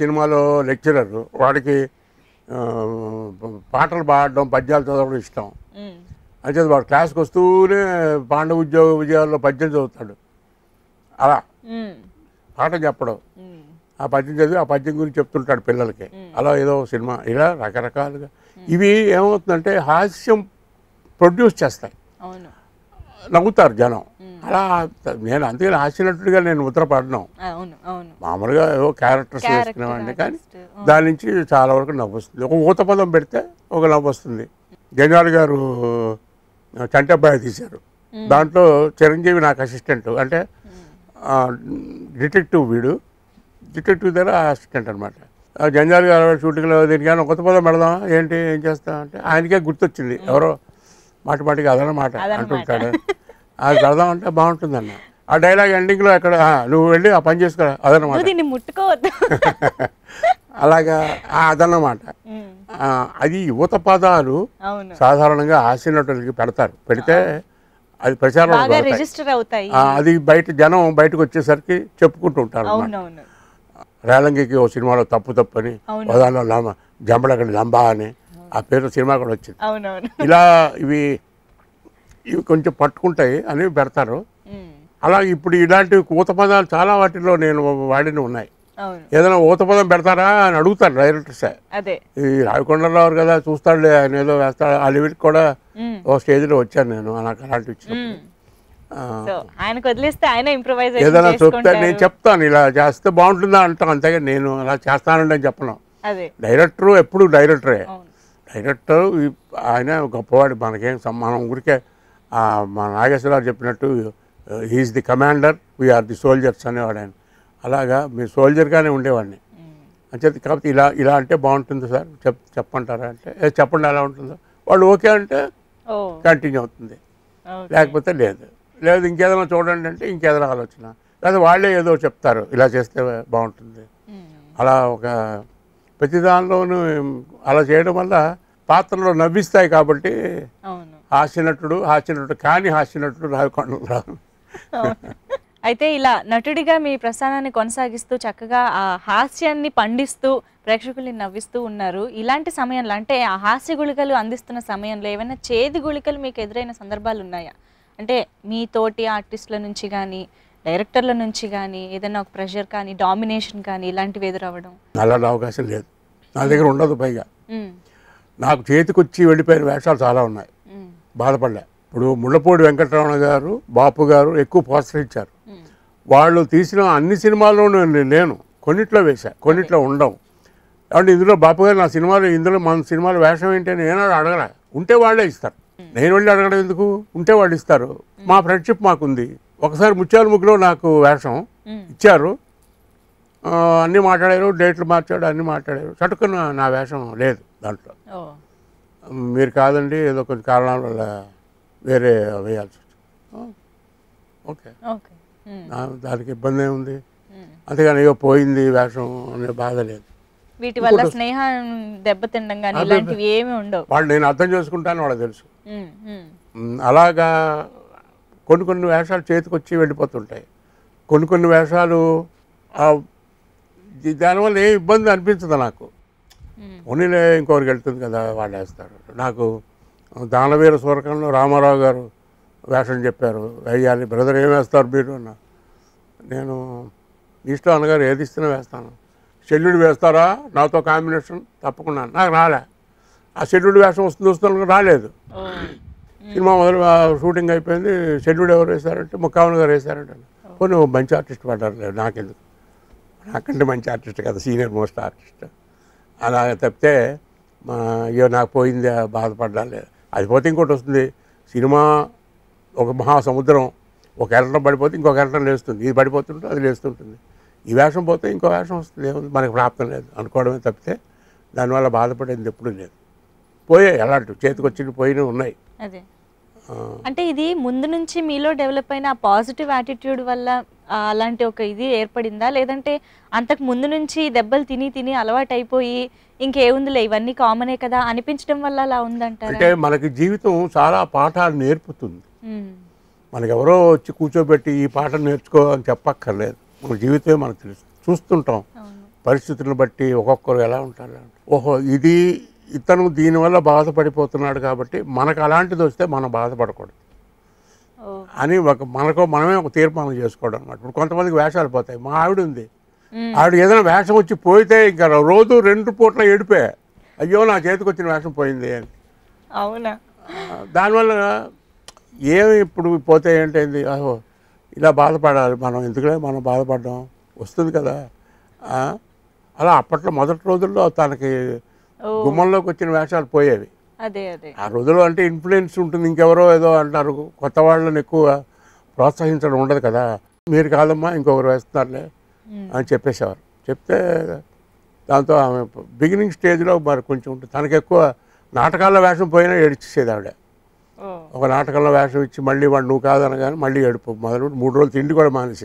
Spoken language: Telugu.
సినిమాలో లెక్చరర్ వాడికి పాటలు పాడడం పద్యాలు చదవడం ఇష్టం అంటే వాడు క్లాస్కి వస్తూనే పాండవ ఉద్యోగ విజయాల్లో పద్యం చదువుతాడు అలా పాట చెప్పడం ఆ పద్యం చదివి ఆ పద్యం గురించి చెప్తుంటాడు పిల్లలకి అలా ఏదో సినిమా ఇలా రకరకాలుగా ఇవి ఏమవుతుందంటే హాస్యం ప్రొడ్యూస్ చేస్తాయి నవ్వుతారు జనం అలా నేను అందుకని హాస్యనటుడిగా నేను ముద్రపడను మామూలుగా ఏవో క్యారెక్టర్స్ వేసుకునేవాడిని కానీ దాని నుంచి చాలా వరకు నవ్వు వస్తుంది ఒక ఊత పదం పెడితే ఒక నవ్వు వస్తుంది జంజాల్ గారు చంటబ్బాయి తీశారు దాంట్లో చిరంజీవి నాకు అసిస్టెంట్ అంటే డిటెక్టివ్ వీడు డిటెక్టివ్ దగ్గర అసిస్టెంట్ అనమాట జంజాల్ గారు షూటింగ్లో కానీ కొత్త పదం పెడదాం ఏంటి ఏం చేస్తాం అంటే ఆయనకే గుర్తొచ్చింది ఎవరో మాటిపాటికి అదనమాట అంటుంటాడు అది బాగుంటుంది అన్న ఆ డైలాగ్ ఎండింగ్లో ఎక్కడ నువ్వు వెళ్ళి ఆ పని చేసుకో అదనమాట అలాగా ముట్టుకోవద్దు అలాగా అదన్నమాట అది యువత పదాలు సాధారణంగా హాస్యనటులకి పెడతారు పెడితే అది ప్రచారం అది బయట జనం బయటకు వచ్చేసరికి చెప్పుకుంటూ ఉంటారు రేలంగికి ఓ సినిమాలో తప్పు తప్పు అని ఉదాహరణ జంబడక్కడ జంబడకడి లంబా అని ఆ పేరు సినిమా కూడా వచ్చింది ఇలా ఇవి ఇవి కొంచెం పట్టుకుంటాయి అని పెడతారు అలా ఇప్పుడు ఇలాంటి ఊత పదాలు చాలా వాటిలో నేను వాడిని ఉన్నాయి ఏదైనా ఊత పదం పెడతారా అని అడుగుతారు సార్ ఈ రావికొండరావు కదా చూస్తాడు ఆయన ఏదో వేస్తాడు ఆ లెవెల్కి కూడా ఓ స్టేజ్లో వచ్చాను నేను నాకు అలాంటి వచ్చినప్పుడు ఏదైనా చెప్తాను నేను చెప్తాను ఇలా చేస్తే బాగుంటుందా అంటాను అంతేగా నేను అలా చేస్తానండి అని చెప్పను డైరెక్టర్ ఎప్పుడు డైరెక్టరే డైరెక్టర్ ఆయన గొప్పవాడు మనకేం మనం ఊరికే మా నాగేశ్వరరావు చెప్పినట్టు is the commander we are the soldiers అనేవాడు ఆయన అలాగా మీరు సోల్జర్గానే ఉండేవాడిని చెప్పి కాబట్టి ఇలా ఇలా అంటే బాగుంటుంది సార్ చెప్ చెప్పంటారా అంటే చెప్పండి ఎలా ఉంటుందో వాళ్ళు ఓకే అంటే కంటిన్యూ అవుతుంది లేకపోతే లేదు లేదు ఇంకేదైనా చూడండి అంటే ఇంకేదైనా ఆలోచన లేదా వాళ్ళే ఏదో చెప్తారు ఇలా చేస్తే బాగుంటుంది అలా ఒక ప్రతి దానిలోనూ అలా చేయడం వల్ల పాత్రలో నవ్విస్తాయి కాబట్టి హాస్యనటుడు హాస్యనటుడు కాని హాస్యనటుడు రావికొండలరావు అయితే ఇలా నటుడిగా మీ ప్రస్థానాన్ని కొనసాగిస్తూ చక్కగా ఆ హాస్యాన్ని పండిస్తూ ప్రేక్షకుల్ని నవ్విస్తూ ఉన్నారు ఇలాంటి సమయంలో అంటే ఆ హాస్య గుళికలు అందిస్తున్న సమయంలో ఏమైనా చేది గుళికలు మీకు ఎదురైన సందర్భాలు ఉన్నాయా అంటే మీ తోటి ఆర్టిస్టుల నుంచి కానీ డైరెక్టర్ల నుంచి కానీ ఏదైనా ఒక ప్రెషర్ కానీ డామినేషన్ కానీ ఇలాంటివి ఎదురవ్వడం అలాంటి అవకాశం లేదు నా దగ్గర ఉండదు పైగా నాకు చేతికొచ్చి వెళ్ళిపోయిన వేషాలు చాలా ఉన్నాయి బాధపడలే ఇప్పుడు ముళ్ళపూడి వెంకటరమణ గారు బాపు గారు ఎక్కువ ప్రోత్సహించారు వాళ్ళు తీసిన అన్ని సినిమాల్లోనూ నేను కొన్నిట్లో వేశా కొన్నిట్లో ఉండవు అంటే ఇందులో బాపు గారు నా సినిమాలు ఇందులో మన సినిమాలు వేషం ఏంటి అని ఏనాడు అడగలే ఉంటే వాళ్ళే ఇస్తారు నేను వెళ్ళి అడగడం ఎందుకు ఉంటే వాళ్ళు ఇస్తారు మా ఫ్రెండ్షిప్ మాకుంది ఒకసారి ముత్యాల ముగ్గులో నాకు వేషం ఇచ్చారు అన్నీ మాట్లాడారు డేట్లు మార్చాడు అన్నీ మాట్లాడారు చటుకున్న నా వేషం లేదు దాంట్లో మీరు కాదండి ఏదో కొన్ని కారణాల వల్ల వేరే వేయాల్సి ఓకే దానికి ఇబ్బంది ఏముంది అంతేగాని అయ్యో పోయింది వేషం అనే బాధ లేదు వీటి వల్ల స్నేహం దెబ్బతిండం కానీ ఇలాంటివి ఏమి ఉండవు వాళ్ళు నేను అర్థం చేసుకుంటాను వాళ్ళకి తెలుసు అలాగా కొన్ని కొన్ని వేషాలు చేతికొచ్చి వెళ్ళిపోతుంటాయి కొన్ని కొన్ని వేషాలు దానివల్ల ఏ ఇబ్బంది అనిపించదు నాకు ఉన్నీలే ఇంకొకరికి వెళ్తుంది కదా వాళ్ళు వేస్తారు నాకు దానవీర సూరకంలో రామారావు గారు వేషం చెప్పారు వేయాలి బ్రదర్ ఏం వేస్తారు మీరు అన్న నేను ఇష్టం అన్నగారు ఏది ఇస్తున్నా వేస్తాను షెడ్యూడ్ వేస్తారా నాతో కాంబినేషన్ తప్పకుండా నాకు రాలే ఆ షెడ్యూడ్ వేషం వస్తుంది వస్తున్నా రాలేదు సినిమా మొదలు షూటింగ్ అయిపోయింది షెడ్యూల్ ఎవరు వేశారంటే ముక్కాములు గారు వేశారంట పోనీ మంచి ఆర్టిస్ట్ పడ్డారు నాకెందుకు నాకంటే మంచి ఆర్టిస్ట్ కదా సీనియర్ మోస్ట్ ఆర్టిస్ట్ అలా తప్పితే అయ్యో నాకు పోయింది లేదు అది పోతే ఇంకోటి వస్తుంది సినిమా ఒక మహాసముద్రం ఒక ఎరటం పడిపోతే ఇంకొక ఎరటం లేస్తుంది ఇది పడిపోతుంటే అది లేస్తుంటుంది ఈ వేషం పోతే ఇంకో వేషం వస్తుంది ఏముంది మనకు ప్రాప్తం లేదు అనుకోవడమే తప్పితే దానివల్ల బాధపడేది ఎప్పుడు లేదు పోయాయి అలాంటివి వచ్చి పోయినవి ఉన్నాయి అంటే ఇది ముందు నుంచి మీలో డెవలప్ అయిన పాజిటివ్ యాటిట్యూడ్ వల్ల అలాంటి ఒక ఇది ఏర్పడిందా లేదంటే అంతకు ముందు నుంచి దెబ్బలు తిని తిని అలవాటు అయిపోయి ఇంకేముందిలే ఇవన్నీ కామనే కదా అనిపించడం వల్ల అలా ఉందంట అంటే మనకి జీవితం చాలా పాఠాలు నేర్పుతుంది మనకెవరో వచ్చి కూర్చోబెట్టి ఈ పాట నేర్చుకో అని చెప్పక్కర్లేదు మన జీవితమే మనకు తెలుసు చూస్తుంటాం పరిస్థితులను బట్టి ఒక్కొక్కరు ఎలా ఉంటారు ఓహో ఇది ఇతను దీనివల్ల బాధపడిపోతున్నాడు కాబట్టి మనకు అలాంటిది వస్తే మనం బాధపడకూడదు అని ఒక మనకు మనమే ఒక తీర్మానం చేసుకోవడం అనమాట ఇప్పుడు కొంతమందికి వేషాలు పోతాయి మా ఆవిడ ఉంది ఆవిడ ఏదైనా వేషం వచ్చి పోయితే ఇంకా రోజు రెండు పూట్ల ఏడిపే అయ్యో నా చేతికి వచ్చిన వేషం పోయింది అని అవునా దానివల్ల ఏమి ఇప్పుడు పోతే ఏంటైంది అహో ఇలా బాధపడాలి మనం ఎందుకులే మనం బాధపడడం వస్తుంది కదా అలా అప్పట్లో మొదటి రోజుల్లో తనకి గుమ్మంలోకి వచ్చిన వేషాలు పోయేవి ఆ రోజుల్లో అంటే ఇన్ఫ్లుయెన్స్ ఉంటుంది ఇంకెవరో ఏదో అంటారు కొత్త వాళ్ళని ఎక్కువ ప్రోత్సహించడం ఉండదు కదా మీరు కాదమ్మా ఇంకొకరు వేస్తున్నారులే అని చెప్పేసేవారు చెప్తే దాంతో ఆమె బిగినింగ్ స్టేజ్లో మరి కొంచెం ఉంటుంది తనకు ఎక్కువ నాటకాల్లో వేషం పోయినా ఏడిచేసేది ఆవిడ ఒక నాటకంలో వేషం ఇచ్చి మళ్ళీ వాడు నువ్వు కాదనగానే మళ్ళీ ఏడుపు మొదలు మూడు రోజులు తిండి కూడా మానేసేది